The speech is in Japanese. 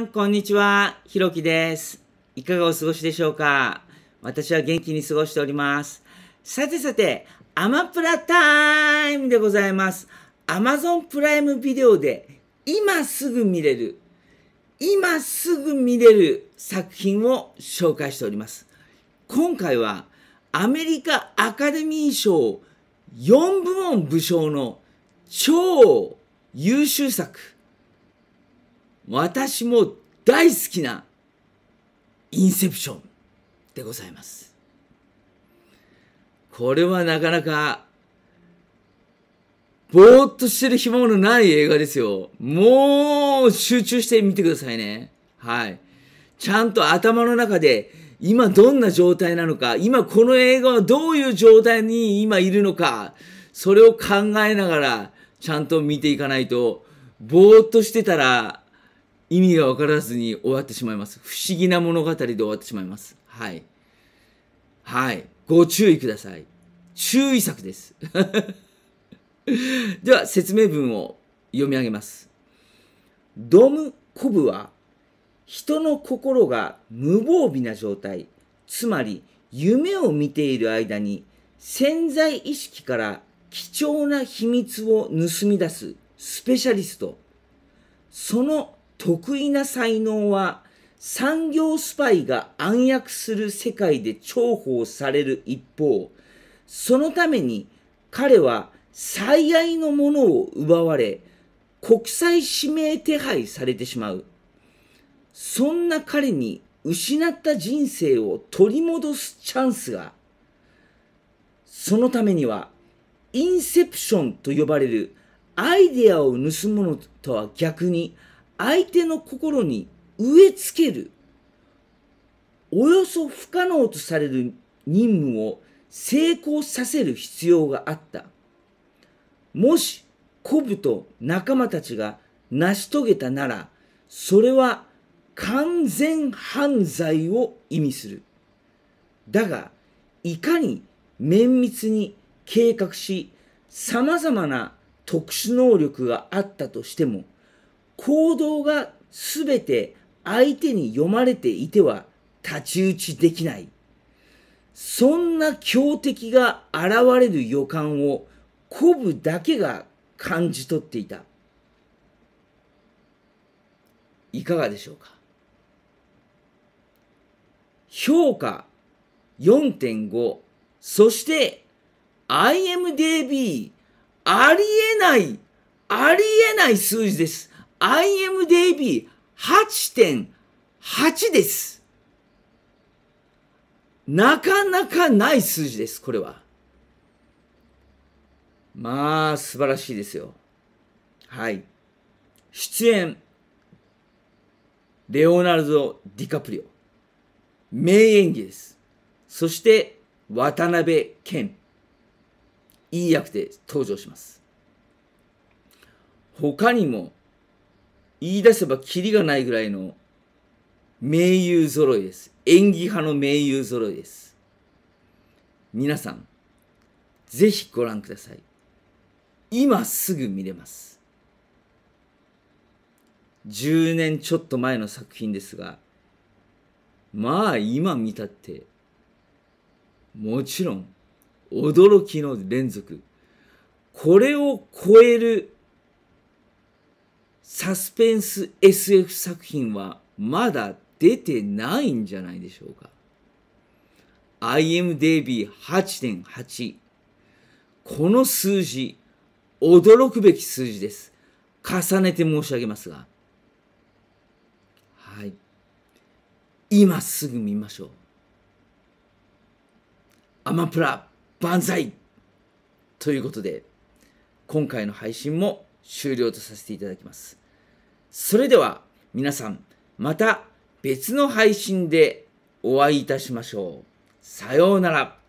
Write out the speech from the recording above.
ん、こんにちは。ひろきです。いかがお過ごしでしょうか私は元気に過ごしております。さてさて、アマプラタイムでございます。Amazon プライムビデオで今すぐ見れる、今すぐ見れる作品を紹介しております。今回はアメリカアカデミー賞4部門武将の超優秀作。私も大好きなインセプションでございます。これはなかなか、ぼーっとしてる暇のない映画ですよ。もう集中してみてくださいね。はい。ちゃんと頭の中で、今どんな状態なのか、今この映画はどういう状態に今いるのか、それを考えながら、ちゃんと見ていかないと、ぼーっとしてたら、意味が分からずに終わってしまいます。不思議な物語で終わってしまいます。はい。はい。ご注意ください。注意作です。では、説明文を読み上げます。ドム・コブは、人の心が無防備な状態、つまり夢を見ている間に潜在意識から貴重な秘密を盗み出すスペシャリスト。その得意な才能は産業スパイが暗躍する世界で重宝される一方、そのために彼は最愛のものを奪われ、国際指名手配されてしまう。そんな彼に失った人生を取り戻すチャンスが、そのためには、インセプションと呼ばれるアイデアを盗むのとは逆に、相手の心に植え付ける、およそ不可能とされる任務を成功させる必要があった。もし、コブと仲間たちが成し遂げたなら、それは完全犯罪を意味する。だが、いかに綿密に計画し、様々な特殊能力があったとしても、行動が全て相手に読まれていては太刀打ちできない。そんな強敵が現れる予感をコブだけが感じ取っていた。いかがでしょうか評価4.5そして IMDB ありえないありえない数字です。IMDB8.8 です。なかなかない数字です、これは。まあ、素晴らしいですよ。はい。出演、レオナルド・ディカプリオ。名演技です。そして、渡辺謙。いい役で登場します。他にも、言い出せばキリがないぐらいの名優揃いです。演技派の名優揃いです。皆さん、ぜひご覧ください。今すぐ見れます。10年ちょっと前の作品ですが、まあ今見たって、もちろん驚きの連続。これを超えるサスペンス SF 作品はまだ出てないんじゃないでしょうか。IMDB8.8。この数字、驚くべき数字です。重ねて申し上げますが。はい。今すぐ見ましょう。アマプラ万歳ということで、今回の配信も終了とさせていただきます。それでは皆さんまた別の配信でお会いいたしましょう。さようなら。